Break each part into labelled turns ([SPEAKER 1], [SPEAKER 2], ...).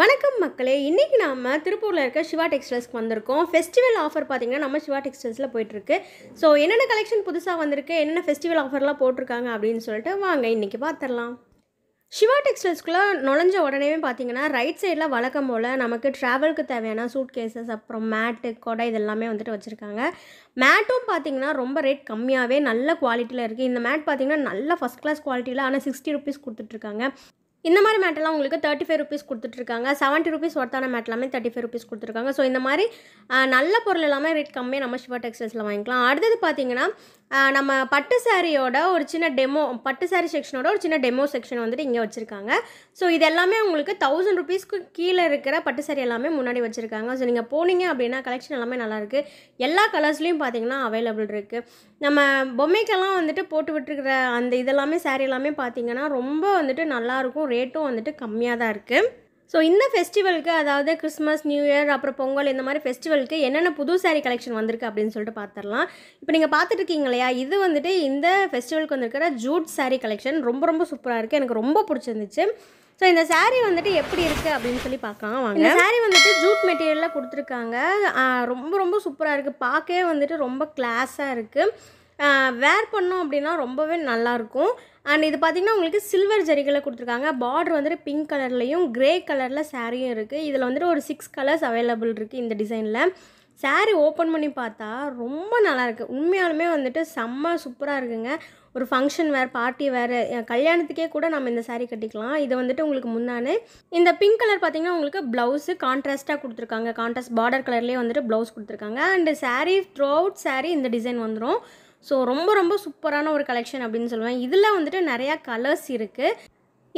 [SPEAKER 1] வணக்கம் மக்களே இன்றைக்கி நாம் திருப்பூரில் இருக்க சிவா டெக்ஸ்டைல்ஸ்க்கு வந்திருக்கோம் ஃபெஸ்டிவல் ஆஃபர் பார்த்தீங்கன்னா நம்ம சிவா டெக்ஸ்டைல்ஸில் போயிட்டுருக்கு ஸோ என்னென்ன கலெக்ஷன் புதுசாக வந்திருக்கு என்னென்ன ஃபெஸ்டிவல் ஆஃபர்லாம் போட்டிருக்காங்க அப்படின்னு சொல்லிட்டு வாங்க இன்றைக்கி பார்த்துடலாம் சிவா டெக்ஸ்டைல்ஸ்குள்ளே நுழைஞ்ச உடனே பார்த்தீங்கன்னா ரைட் சைடில் வழக்கம் போல் நமக்கு ட்ராவலுக்கு தேவையான சூட் கேசஸ் அப்புறம் மேட்டு கொடை இதெல்லாமே வந்துட்டு வச்சுருக்காங்க மேட்டும் பார்த்தீங்கன்னா ரொம்ப ரேட் கம்மியாகவே நல்ல குவாலிட்டியில் இருக்குது இந்த மேட் பார்த்தீங்கன்னா நல்ல ஃபஸ்ட் கிளாஸ் குவாலிட்டியில் ஆனால் சிக்ஸ்டி ருபீஸ் கொடுத்துட்ருக்காங்க இந்த மாதிரி மேட்டெல்லாம் உங்களுக்கு தேர்ட்டி ஃபைவ் ருபீஸ் கொடுத்துட்ருக்காங்க செவன்ட்டி ருபீஸ் ஒர்த்தான மேட் எல்லாமே தேர்ட்டி ஃபைவ் ருபீஸ் கொடுத்துருக்காங்க ஸோ இந்த மாதிரி நல்ல பொருள் எல்லாமே ரேட் கம்மியாக நம்ம சிவா டெக்ஸ்டைல்ஸில் வாங்கிக்கலாம் அடுத்தது பார்த்தீங்கன்னா நம்ம பட்டு சாரியோட ஒரு சின்ன டெமோ பட்டு சாரி செக்ஷனோட ஒரு சின்ன டெமோ செக்ஷன் வந்துட்டு இங்கே வச்சுருக்காங்க ஸோ இது எல்லாமே உங்களுக்கு தௌசண்ட் ருபீஸ்க்கு கீழே இருக்கிற பட்டு சாரி எல்லாமே முன்னாடி வச்சுருக்காங்க ஸோ நீங்கள் போனீங்க அப்படின்னா கலெக்ஷன் எல்லாமே நல்லாயிருக்கு எல்லா கலர்ஸ்லேயும் பார்த்தீங்கன்னா அவைலபிள் இருக்குது நம்ம பொம்மைக்கெல்லாம் வந்துட்டு போட்டு விட்டுருக்கிற அந்த இதெல்லாமே சாரி எல்லாமே பார்த்தீங்கன்னா ரொம்ப வந்துட்டு நல்லாயிருக்கும் ரேட்டும் வந்துட்டு கம்மியாக தான் இருக்குது ஸோ இந்த ஃபெஸ்டிவலுக்கு அதாவது கிறிஸ்மஸ் நியூ இயர் அப்புறம் பொங்கல் இந்த மாதிரி ஃபெஸ்டிவலுக்கு என்னென்ன புது சாரீ கலெக்ஷன் வந்திருக்கு அப்படின்னு சொல்லிட்டு பார்த்துடலாம் இப்போ நீங்கள் பார்த்துட்டு இருக்கீங்க இல்லையா இது வந்துட்டு இந்த ஃபெஸ்டிவலுக்கு வந்திருக்கிற ஜூட் சாரீ கலெக்ஷன் ரொம்ப ரொம்ப சூப்பராக இருக்குது எனக்கு ரொம்ப பிடிச்சிருந்துச்சு ஸோ இந்த சாரீ வந்துட்டு எப்படி இருக்குது அப்படின்னு சொல்லி பார்க்கலாம் வாங்க இந்த சாரீ வந்துட்டு ஜூட் மெட்டீரியலில் கொடுத்துருக்காங்க ரொம்ப ரொம்ப சூப்பராக இருக்குது பார்க்கவே வந்துட்டு ரொம்ப கிளாஸாக இருக்குது வேர் பண்ணோம் அப்படின்னா ரொம்பவே நல்லாயிருக்கும் அண்ட் இது பார்த்திங்கன்னா உங்களுக்கு சில்வர் ஜரிகளை கொடுத்துருக்காங்க பார்டர் வந்துட்டு பிங்க் கலர்லேயும் க்ரே கலரில் சாரியும் இருக்குது இதில் வந்துட்டு ஒரு சிக்ஸ் கலர்ஸ் அவைலபிள் இருக்குது இந்த டிசைனில் சாரி ஓப்பன் பண்ணி பார்த்தா ரொம்ப நல்லாயிருக்கு உண்மையாலுமே வந்துட்டு செம்ம சூப்பராக இருக்குங்க ஒரு ஃபங்க்ஷன் வேறு பார்ட்டி வேறு கல்யாணத்துக்கே கூட நம்ம இந்த சாரீ கட்டிக்கலாம் இது வந்துட்டு உங்களுக்கு முன்னானே இந்த பிங்க் கலர் பார்த்திங்கன்னா உங்களுக்கு ப்ளவுஸு கான்ட்ராஸ்ட்டாக கொடுத்துருக்காங்க கான்ட்ராஸ்ட் பார்டர் கலர்லேயே வந்துட்டு ப்ளவுஸ் கொடுத்துருக்காங்க and sari throughout sari இந்த டிசைன் வந்துடும் ஸோ ரொம்ப ரொம்ப சூப்பரான ஒரு கலெக்ஷன் அப்படின்னு சொல்லுவேன் இதில் வந்துட்டு நிறையா கலர்ஸ் இருக்குது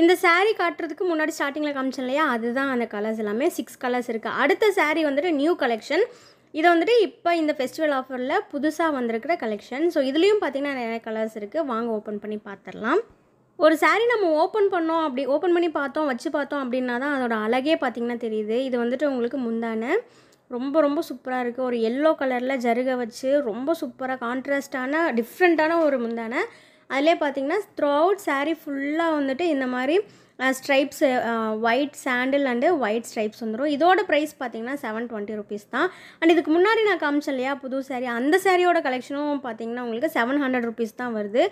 [SPEAKER 1] இந்த சாரீ காட்டுறதுக்கு முன்னாடி ஸ்டார்டிங்கில் காமிச்சேன் இல்லையா அதுதான் அந்த கலர்ஸ் எல்லாமே சிக்ஸ் கலர்ஸ் இருக்குது அடுத்த சாரீ வந்துட்டு நியூ கலெக்ஷன் இதை வந்துட்டு இப்போ இந்த ஃபெஸ்டிவல் ஆஃபரில் புதுசாக வந்திருக்கிற கலெக்ஷன் ஸோ இதுலேயும் பார்த்திங்கன்னா நிறைய கலர்ஸ் இருக்குது வாங்க ஓப்பன் பண்ணி பார்த்துடலாம் ஒரு சாரீ நம்ம ஓப்பன் பண்ணோம் அப்படி ஓப்பன் பண்ணி பார்த்தோம் வச்சு பார்த்தோம் அப்படின்னா தான் அதோட அழகே பார்த்திங்கன்னா தெரியுது இது வந்துட்டு உங்களுக்கு முந்தான ரொம்ப ரொம்ப சூப்பராக இருக்குது ஒரு எல்லோ கலரில் ஜருகை வச்சு ரொம்ப சூப்பராக கான்ட்ராஸ்டான டிஃப்ரெண்ட்டான ஒரு முந்தான அதிலே பார்த்திங்கன்னா த்ரூ அவுட் சாரீ ஃபுல்லாக வந்துட்டு இந்த மாதிரி stripes white sandal and white stripes வந்துடும் இதோட ப்ரைஸ் பார்த்தீங்கன்னா செவன் டுவெண்ட்டி ருபீஸ் தான் அண்ட் இதுக்கு முன்னாடி நான் காமிச்சேன் இல்லையா புது சாரீ அந்த சாரியோட கலெக்ஷனும் பார்த்தீங்கன்னா உங்களுக்கு செவன் ஹண்ட்ரட் ருபீஸ் தான் வருது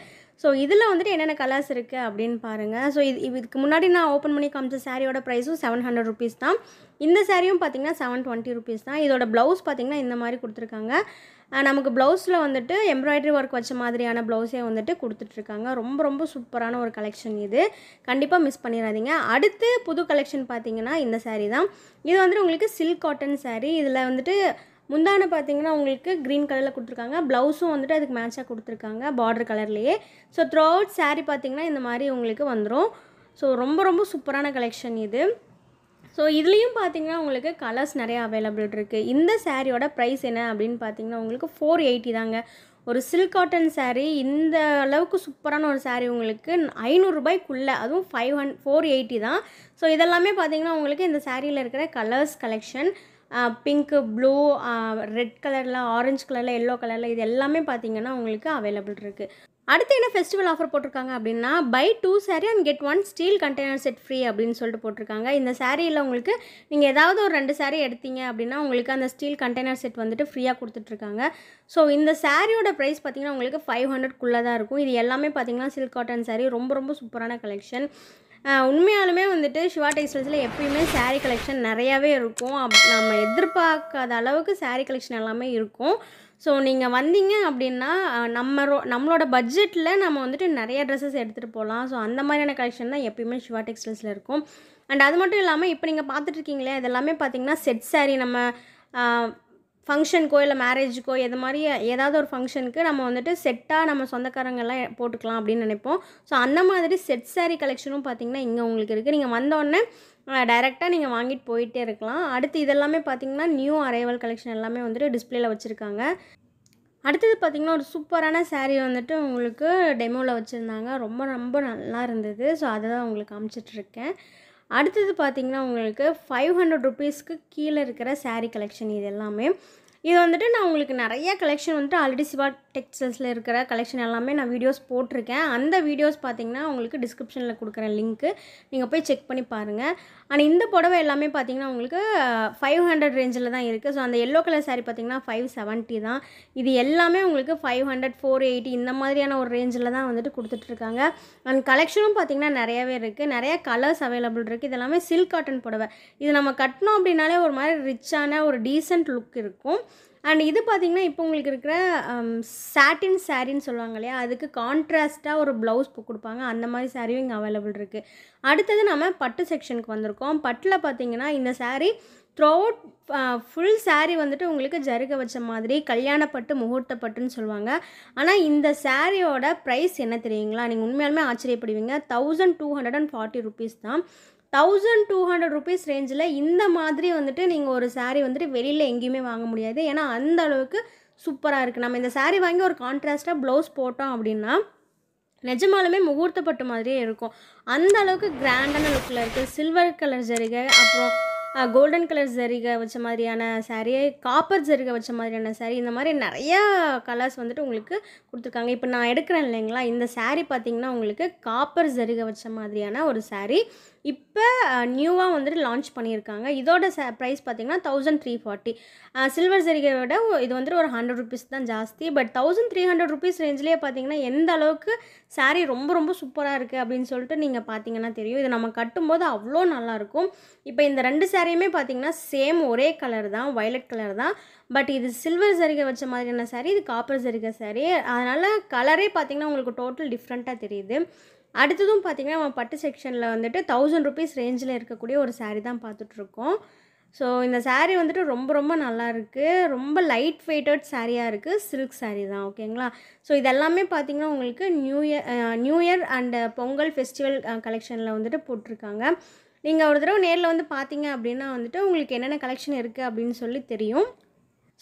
[SPEAKER 1] ஸோ இதில் வந்துட்டு என்னென்ன கலர்ஸ் இருக்குது அப்படின்னு பாருங்கள் ஸோ இது இதுக்கு முன்னாடி நான் ஓப்பன் பண்ணி காமிச்ச சாரியோட ப்ரைஸும் செவன் ஹண்ட்ரட் ருபீஸ் தான் இந்த சாரியும் பார்த்திங்கன்னா செவன் டுவெண்ட்டி ருபீஸ் தான் இதோட ப்ளவுஸ் பார்த்திங்கன்னா இந்த மாதிரி கொடுத்துருக்காங்க நமக்கு ப்ளவுஸில் வந்துட்டு எம்ப்ராய்டரி ஒர்க் வச்ச மாதிரியான ப்ளவுஸே வந்துட்டு கொடுத்துட்ருக்காங்க ரொம்ப ரொம்ப சூப்பரான ஒரு கலெக்ஷன் இது கண்டிப்பாக மிஸ் பண்ணிடாதீங்க அடுத்து புது கலெக்ஷன் பார்த்திங்கன்னா இந்த சாரீ தான் இது வந்துட்டு உங்களுக்கு சில்க் காட்டன் சாரீ இதில் வந்துட்டு முந்தான பார்த்தீங்கன்னா உங்களுக்கு க்ரீன் கலரில் கொடுத்துருக்காங்க ப்ளவுஸும் வந்துட்டு அதுக்கு மேட்சாக கொடுத்துருக்காங்க பார்டர் கலர்லேயே ஸோ த்ரூ அவுட் சாரீ பார்த்தீங்கன்னா இந்த மாதிரி உங்களுக்கு வந்துடும் ஸோ ரொம்ப ரொம்ப சூப்பரான கலெக்ஷன் இது ஸோ இதுலேயும் பார்த்தீங்கன்னா உங்களுக்கு கலர்ஸ் நிறையா அவைலபிள் இருக்குது இந்த சாரியோட ப்ரைஸ் என்ன அப்படின்னு பார்த்தீங்கன்னா உங்களுக்கு ஃபோர் எயிட்டி தாங்க ஒரு சில்க் காட்டன் சாரீ இந்த அளவுக்கு சூப்பரான ஒரு சாரீ உங்களுக்கு ஐநூறுரூபாய்க்குள்ளே அதுவும் ஃபைவ் ஹண்ட் ஃபோர் எயிட்டி தான் ஸோ இதெல்லாமே பார்த்தீங்கன்னா உங்களுக்கு இந்த சாரியில் இருக்கிற colours collection pink blue red கலரில் ஆரஞ்சு கலரில் எல்லோ கலரில் இது எல்லாமே பார்த்தீங்கன்னா உங்களுக்கு அவைலபிள் இருக்குது அடுத்து என்ன ஃபெஸ்டிவல் ஆஃபர் போட்டிருக்காங்க அப்படின்னா buy two sari and get one steel container set free அப்படின்னு சொல்லிட்டு போட்டிருக்காங்க இந்த சாரியில் உங்களுக்கு நீங்கள் ஏதாவது ஒரு ரெண்டு சாரீ எடுத்தீங்க அப்படின்னா உங்களுக்கு அந்த ஸ்டீல் கண்டெய்னர் செட் வந்துட்டு ஃப்ரீயாக கொடுத்துட்ருக்காங்க ஸோ இந்த சாரியோட ப்ரைஸ் பார்த்திங்கன்னா உங்களுக்கு ஃபைவ் ஹண்ட்ரட்குள்ளே தான் இருக்கும் இது எல்லாமே பார்த்திங்கன்னா சில்க் காட்டன் சாரீ ரொம்ப ரொம்ப சூப்பரான கலெக்ஷன் உண்மையாலுமே வந்துட்டு சிவா டெக்ஸ்டைல்ஸில் எப்பயுமே சாரீ கலெக்ஷன் நிறையாவே இருக்கும் அப் நம்ம எதிர்பார்க்காத அளவுக்கு சாரீ கலெக்ஷன் எல்லாமே இருக்கும் ஸோ நீங்கள் வந்தீங்க அப்படின்னா நம்ம ரோ நம்மளோட பட்ஜெட்டில் நம்ம வந்துட்டு நிறைய ட்ரெஸ்ஸஸ் எடுத்துகிட்டு போகலாம் ஸோ அந்த மாதிரியான கலெக்ஷன் தான் எப்பயுமே சிவா டெக்ஸ்டைல்ஸில் இருக்கும் அண்ட் அது மட்டும் இல்லாமல் இப்போ நீங்கள் பார்த்துட்ருக்கீங்களே இதெல்லாமே பார்த்தீங்கன்னா செட் சாரீ நம்ம ஃபங்க்ஷனுக்கோ இல்லை மேரேஜுக்கோ எது மாதிரி ஏதாவது ஒரு ஃபங்க்ஷனுக்கு நம்ம வந்துட்டு செட்டாக நம்ம சொந்தக்காரங்கெல்லாம் போட்டுக்கலாம் அப்படின்னு நினைப்போம் ஸோ அந்த மாதிரி செட் சாரீ கலெக்ஷனும் பார்த்திங்கன்னா இங்கே உங்களுக்கு இருக்குது நீங்கள் வந்தோடனே டைரெக்டாக நீங்கள் வாங்கிட்டு போயிட்டே இருக்கலாம் அடுத்து இதெல்லாமே பார்த்திங்கன்னா நியூ அரைவல் கலெக்ஷன் எல்லாமே வந்துட்டு டிஸ்பிளேல வச்சுருக்காங்க அடுத்தது பார்த்திங்கன்னா ஒரு சூப்பரான சேரீ வந்துட்டு உங்களுக்கு டெமோவில் வச்சுருந்தாங்க ரொம்ப ரொம்ப நல்லா இருந்தது ஸோ அதை தான் உங்களுக்கு காமிச்சிட்ருக்கேன் அடுத்தது பார்த்திங்கன்னா உங்களுக்கு ஃபைவ் ஹண்ட்ரட் ருபீஸ்க்கு கீழே இருக்கிற சாரீ கலெக்ஷன் இது எல்லாமே இது வந்துட்டு நான் உங்களுக்கு நிறைய கலெக்ஷன் வந்துட்டு ஆல்ரெடி சிவா டெக்ஸ்டைல்ஸில் இருக்கிற கலெக்ஷன் எல்லாமே நான் வீடியோஸ் போட்டிருக்கேன் அந்த வீடியோஸ் பார்த்தீங்கன்னா உங்களுக்கு டிஸ்கிரிப்ஷனில் கொடுக்குறேன் லிங்க்கு நீங்கள் போய் செக் பண்ணி பாருங்கள் ஆனால் இந்த புடவை எல்லாமே பார்த்தீங்கன்னா உங்களுக்கு ஃபைவ் ஹண்ட்ரட் ரேஞ்சில் தான் இருக்குது ஸோ அந்த எல்லோ கலர் சாரீ பார்த்தீங்கன்னா ஃபைவ் செவன்ட்டி தான் இது எல்லாமே உங்களுக்கு ஃபைவ் ஹண்ட்ரட் ஃபோர் எயிட்டி இந்த மாதிரியான ஒரு ரேஞ்சில் தான் வந்துட்டு கொடுத்துட்ருக்காங்க அண்ட் கலெக்ஷனும் பார்த்திங்கன்னா நிறையவே இருக்குது நிறையா கலர்ஸ் அவைலபிள் இருக்குது இதெல்லாமே சில்க் காட்டன் புடவை இது நம்ம கட்டினோம் அப்படின்னாலே ஒரு மாதிரி ரிச்சான ஒரு டீசென்ட் லுக் இருக்கும் அண்ட் இது பார்த்திங்கன்னா இப்போ உங்களுக்கு இருக்கிற சாட்டின் um, சாரின்னு சொல்லுவாங்க இல்லையா அதுக்கு கான்ட்ராஸ்ட்டாக ஒரு ப்ளவுஸ் கொடுப்பாங்க அந்த மாதிரி சாரியும் இங்கே அவைலபிள் இருக்குது அடுத்தது நம்ம பட்டு செக்ஷனுக்கு வந்திருக்கோம் பட்டில் பார்த்திங்கன்னா இந்த சாரீ த்ரோட் ஃபுல் சாரீ வந்துட்டு உங்களுக்கு ஜருக வச்ச மாதிரி கல்யாணப்பட்டு முகூர்த்தப்பட்டுன்னு சொல்லுவாங்க ஆனால் இந்த சாரியோட ப்ரைஸ் என்ன தெரியுங்களா நீங்கள் உண்மையாலுமே ஆச்சரியப்படுவீங்க thousand two hundred and forty rupees தான் தௌசண்ட் டூ ஹண்ட்ரட் ருபீஸ் ரேஞ்சில் இந்த மாதிரி வந்துட்டு நீங்கள் ஒரு சாரீ வந்துட்டு வெளியில் எங்கேயுமே வாங்க முடியாது ஏன்னா அந்த அளவுக்கு சூப்பராக இருக்குது நம்ம இந்த சாரீ வாங்கி ஒரு கான்ட்ராஸ்ட்டாக ப்ளவுஸ் போட்டோம் அப்படின்னா நிஜமாலுமே முகூர்த்தப்பட்டு மாதிரியே இருக்கும் அந்த அளவுக்கு கிராண்டான லுக்கில் இருக்குது சில்வர் கலர் ஜரிகை அப்புறம் கோல்டன் கலர் ஜரிகை வச்ச மாதிரியான சாரீ காப்பர் ஜரிகை வச்ச மாதிரியான சாரீ இந்த மாதிரி நிறையா கலர்ஸ் வந்துட்டு உங்களுக்கு கொடுத்துருக்காங்க இப்போ நான் எடுக்கிறேன் இல்லைங்களா இந்த சாரீ பார்த்தீங்கன்னா உங்களுக்கு காப்பர் ஜரிகை வச்ச மாதிரியான ஒரு சாரீ இப்போ நியூவாக வந்துட்டு லான்ச் பண்ணியிருக்காங்க இதோட ச ப்ரைஸ் பார்த்தீங்கன்னா தௌசண்ட் த்ரீ ஃபார்ட்டி சில்வர் ஜரிகை விட இது வந்துட்டு ஒரு ஹண்ட்ரட் ருபீஸ் தான் ஜாஸ்தி but thousand three hundred rupees ரேஞ்சிலேயே பார்த்தீங்கன்னா எந்த அளவுக்கு சாரீ ரொம்ப ரொம்ப சூப்பராக இருக்குது அப்படின்னு சொல்லிட்டு நீங்கள் பார்த்தீங்கன்னா தெரியும் இது நம்ம கட்டும்போது அவ்வளோ நல்லாயிருக்கும் இப்போ இந்த ரெண்டு சாரி சாரியுமே பார்த்தீங்கன்னா சேம் ஒரே கலர் தான் வயலட் கலர் தான் பட் இது சில்வர் சரிகை வச்ச மாதிரியான சாரி இது காப்பர் சரிகை சாரி அதனால் கலரே பார்த்திங்கன்னா உங்களுக்கு டோட்டல் டிஃப்ரெண்ட்டாக தெரியுது அடுத்ததும் பார்த்திங்கன்னா நம்ம பட்டு செக்ஷனில் வந்துட்டு தௌசண்ட் ருபீஸ் ரேஞ்சில் இருக்கக்கூடிய ஒரு சாரி தான் பார்த்துட்ருக்கோம் ஸோ இந்த சாரி வந்துட்டு ரொம்ப ரொம்ப நல்லா இருக்குது ரொம்ப லைட் வெயிட்டட் சாரியாக இருக்குது சில்க் சாரி தான் ஓகேங்களா ஸோ இதெல்லாமே பார்த்திங்கன்னா உங்களுக்கு new year new year and Pongal festival கலெக்ஷனில் வந்துட்டு போட்டிருக்காங்க நீங்கள் ஒரு தடவை நேரில் வந்து பார்த்தீங்க அப்படின்னா வந்துட்டு உங்களுக்கு என்னென்ன கலெக்ஷன் இருக்குது அப்படின்னு சொல்லி தெரியும்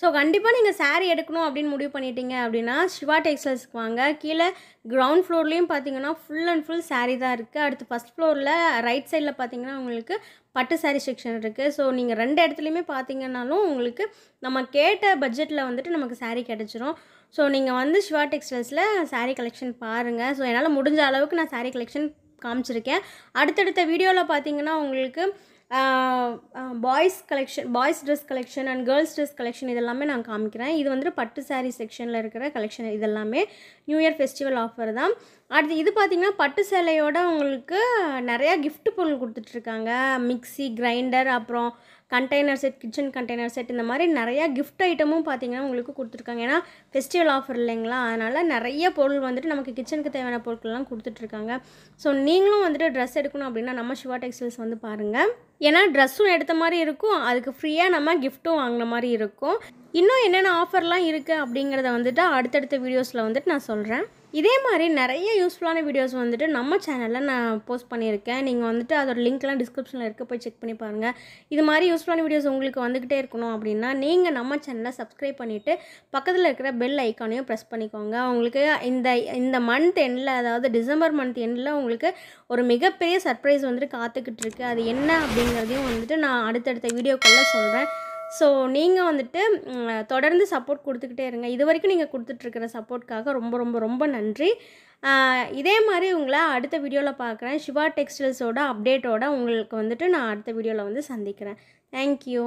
[SPEAKER 1] ஸோ கண்டிப்பாக நீங்கள் சாரீ எடுக்கணும் அப்படின்னு முடிவு பண்ணிட்டீங்க அப்படின்னா சிவா டெக்ஸ்டைல்ஸ்க்கு வாங்க கீழே கிரவுண்ட் ஃப்ளோர்லேயும் பார்த்தீங்கன்னா ஃபுல் அண்ட் ஃபுல் சாரீ தான் இருக்குது அடுத்து ஃபஸ்ட் ஃப்ளோரில் ரைட் சைடில் பார்த்தீங்கன்னா உங்களுக்கு பட்டு சாரீ செக்ஷன் இருக்குது ஸோ நீங்கள் ரெண்டு இடத்துலையுமே பார்த்தீங்கன்னாலும் உங்களுக்கு நம்ம கேட்ட பட்ஜெட்டில் வந்துட்டு நமக்கு சாரீ கிடச்சிரும் ஸோ நீங்கள் வந்து சிவா டெக்ஸ்டைல்ஸில் சாரீ கலெக்ஷன் பாருங்கள் ஸோ என்னால் முடிஞ்ச அளவுக்கு நான் சாரீ கலெக்ஷன் காமிச்சிருக்கேன் அடுத்தடுத்த வீடியோவில் பார்த்தீங்கன்னா உங்களுக்கு boys collection boys dress collection and girls dress collection இதெல்லாமே நான் காமிக்கிறேன் இது வந்துட்டு பட்டு சாரீ செக்ஷனில் இருக்கிற கலெக்ஷன் இதெல்லாமே நியூ இயர் ஃபெஸ்டிவல் ஆஃபர் தான் அடுத்து இது பார்த்திங்கன்னா பட்டு சேலையோட உங்களுக்கு நிறையா கிஃப்ட் பொருள் கொடுத்துட்ருக்காங்க மிக்சி கிரைண்டர் அப்புறம் container set kitchen container set இந்த மாதிரி நிறையா கிஃப்ட் ஐட்டமும் பார்த்தீங்கன்னா உங்களுக்கு கொடுத்துருக்காங்க ஏன்னா ஃபெஸ்டிவல் ஆஃபர் இல்லைங்களா அதனால் நிறைய பொருள் வந்துட்டு நமக்கு கிச்சனுக்கு தேவையான பொருட்கள்லாம் கொடுத்துட்ருக்காங்க ஸோ நீங்களும் வந்துட்டு ட்ரெஸ் எடுக்கணும் அப்படின்னா நம்ம சிவா டெக்ஸ்டைல்ஸ் வந்து பாருங்கள் ஏன்னா ட்ரெஸ்ஸும் எடுத்த மாதிரி இருக்கும் அதுக்கு ஃப்ரீயாக நம்ம கிஃப்ட்டும் வாங்கின மாதிரி இருக்கும் இன்னும் என்னென்ன ஆஃபர்லாம் இருக்குது அப்படிங்கிறத வந்துட்டு அடுத்தடுத்த வீடியோஸில் வந்துட்டு நான் சொல்கிறேன் இதே மாதிரி நிறைய யூஸ்ஃபுல்லான வீடியோஸ் வந்துட்டு நம்ம சேனலில் நான் போஸ்ட் பண்ணியிருக்கேன் நீங்கள் வந்துட்டு அதோட லிங்க்லாம் டிஸ்கிரிப்ஷனில் இருக்க போய் செக் பண்ணி பாருங்கள் இது மாதிரி யூஸ்ஃபுல்லான வீடியோஸ் உங்களுக்கு வந்துக்கிட்டே இருக்கணும் அப்படின்னா நீங்கள் நம்ம சேனலை சப்ஸ்கிரைப் பண்ணிவிட்டு பக்கத்தில் இருக்கிற பெல் ஐக்கானையும் ப்ரெஸ் பண்ணிக்கோங்க உங்களுக்கு இந்த இந்த மந்த் எண்டில் அதாவது டிசம்பர் மந்த் எண்டில் உங்களுக்கு ஒரு மிகப்பெரிய சர்ப்ரைஸ் வந்துட்டு காத்துக்கிட்டு இருக்குது அது என்ன அப்படின்னு அப்படிங்கிறதையும் வந்துட்டு நான் அடுத்தடுத்த வீடியோக்குள்ளே சொல்கிறேன் ஸோ நீங்கள் வந்துட்டு தொடர்ந்து சப்போர்ட் கொடுத்துக்கிட்டே இருங்க இது வரைக்கும் நீங்கள் கொடுத்துட்ருக்கிற சப்போர்ட்காக ரொம்ப ரொம்ப ரொம்ப நன்றி இதே மாதிரி உங்களை அடுத்த வீடியோவில் பார்க்குறேன் சிவா டெக்ஸ்டைல்ஸோட அப்டேட்டோட உங்களுக்கு வந்துட்டு நான் அடுத்த வீடியோவில் வந்து சந்திக்கிறேன் தேங்க்யூ